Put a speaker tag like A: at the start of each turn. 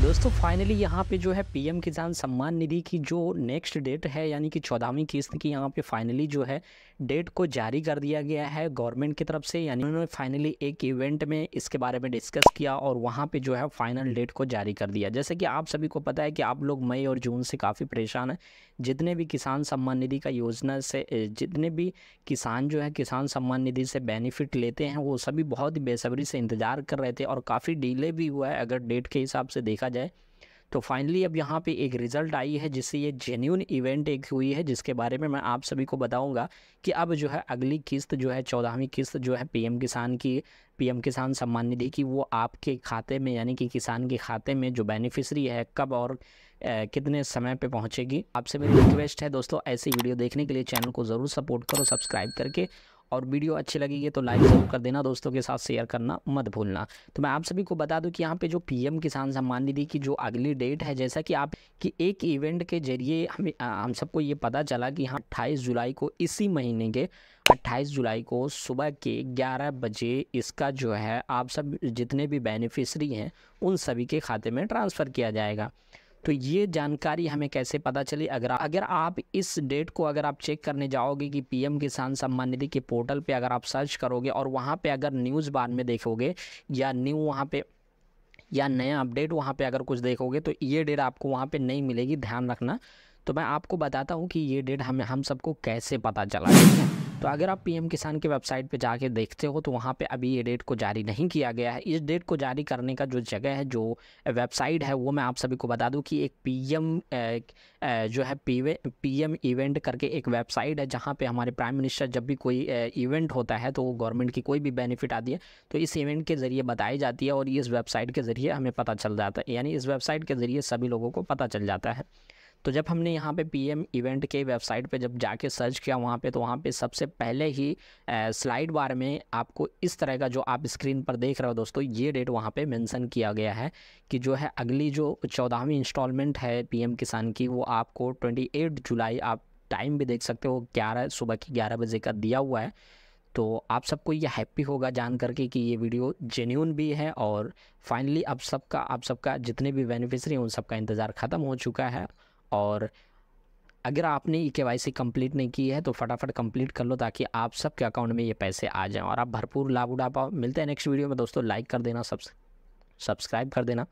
A: दोस्तों फाइनली यहाँ पे जो है पीएम किसान सम्मान निधि की जो नेक्स्ट डेट है यानी कि चौदहवीं किस्त की यहाँ पे फाइनली जो है डेट को जारी कर दिया गया है गवर्नमेंट की तरफ से यानी उन्होंने फाइनली एक इवेंट में इसके बारे में डिस्कस किया और वहाँ पे जो है फाइनल डेट को जारी कर दिया जैसे कि आप सभी को पता है कि आप लोग मई और जून से काफ़ी परेशान हैं जितने भी किसान सम्मान निधि का योजना से जितने भी किसान जो है किसान सम्मान निधि से बेनिफिट लेते हैं वो सभी बहुत ही बेसब्री से इंतज़ार कर रहे थे और काफ़ी डीले भी हुआ है अगर डेट के हिसाब से देखा देखा जाए तो फाइनली अब यहाँ पे एक रिज़ल्ट आई है जिससे ये जेन्यून इवेंट एक हुई है जिसके बारे में मैं आप सभी को बताऊंगा कि अब जो है अगली किस्त जो है चौदहवीं किस्त जो है पीएम किसान की पीएम किसान सम्मान निधि की वो आपके खाते में यानी कि किसान के खाते में जो बेनिफिशरी है कब और ए, कितने समय पे पहुँचेगी आपसे मेरी रिक्वेस्ट है दोस्तों ऐसी वीडियो देखने के लिए चैनल को ज़रूर सपोर्ट करो सब्सक्राइब करके और वीडियो अच्छी लगेगी तो लाइक जरूर कर देना दोस्तों के साथ शेयर करना मत भूलना तो मैं आप सभी को बता दूं कि यहाँ पे जो पीएम किसान सम्मान निधि की जो अगली डेट है जैसा कि आप कि एक इवेंट के जरिए हमें हम सबको ये पता चला कि यहाँ अट्ठाईस जुलाई को इसी महीने के 28 जुलाई को सुबह के 11 बजे इसका जो है आप सब जितने भी बेनिफिशरी हैं उन सभी के खाते में ट्रांसफ़र किया जाएगा तो ये जानकारी हमें कैसे पता चली अगर अगर आप इस डेट को अगर आप चेक करने जाओगे कि पीएम किसान सम्मान निधि के पोर्टल पे अगर आप सर्च करोगे और वहाँ पे अगर न्यूज़ बार में देखोगे या न्यू वहाँ पे या नया अपडेट वहाँ पे अगर कुछ देखोगे तो ये डेट आपको वहाँ पे नहीं मिलेगी ध्यान रखना तो मैं आपको बताता हूँ कि ये डेट हमें हम सबको कैसे पता चला ठीक है तो अगर आप पीएम किसान की वेबसाइट पे जाके देखते हो तो वहाँ पे अभी ये डेट को जारी नहीं किया गया है इस डेट को जारी करने का जो जगह है जो वेबसाइट है वो मैं आप सभी को बता दूँ कि एक पीएम जो है पीएम इवेंट करके एक वेबसाइट है जहाँ पे हमारे प्राइम मिनिस्टर जब भी कोई इवेंट होता है तो गवर्नमेंट की कोई भी बेनिफिट आती है तो इस इवेंट के ज़रिए बताई जाती है और इस वेबसाइट के ज़रिए हमें पता चल जाता है यानी इस वेबसाइट के ज़रिए सभी लोगों को पता चल जाता है तो जब हमने यहाँ पे पीएम इवेंट के वेबसाइट पे जब जाके सर्च किया वहाँ पे तो वहाँ पे सबसे पहले ही स्लाइड बार में आपको इस तरह का जो आप स्क्रीन पर देख रहे हो दोस्तों ये डेट वहाँ पे मेंशन किया गया है कि जो है अगली जो चौदहवीं इंस्टॉलमेंट है पीएम किसान की वो आपको ट्वेंटी जुलाई आप टाइम भी देख सकते हो ग्यारह सुबह की ग्यारह बजे का दिया हुआ है तो आप सबको ये हैप्पी होगा जान करके कि ये वीडियो जेन्यून भी है और फाइनली अब सबका आप सबका जितने भी बेनिफिशरी हैं उन सबका इंतज़ार ख़त्म हो चुका है और अगर आपने ई के वाई सी कम्प्लीट नहीं की है तो फटाफट कंप्लीट कर लो ताकि आप सबके अकाउंट में ये पैसे आ जाएं और आप भरपूर लाभ उठा पाओ मिलते हैं नेक्स्ट वीडियो में दोस्तों लाइक कर देना सब्सक्राइब कर देना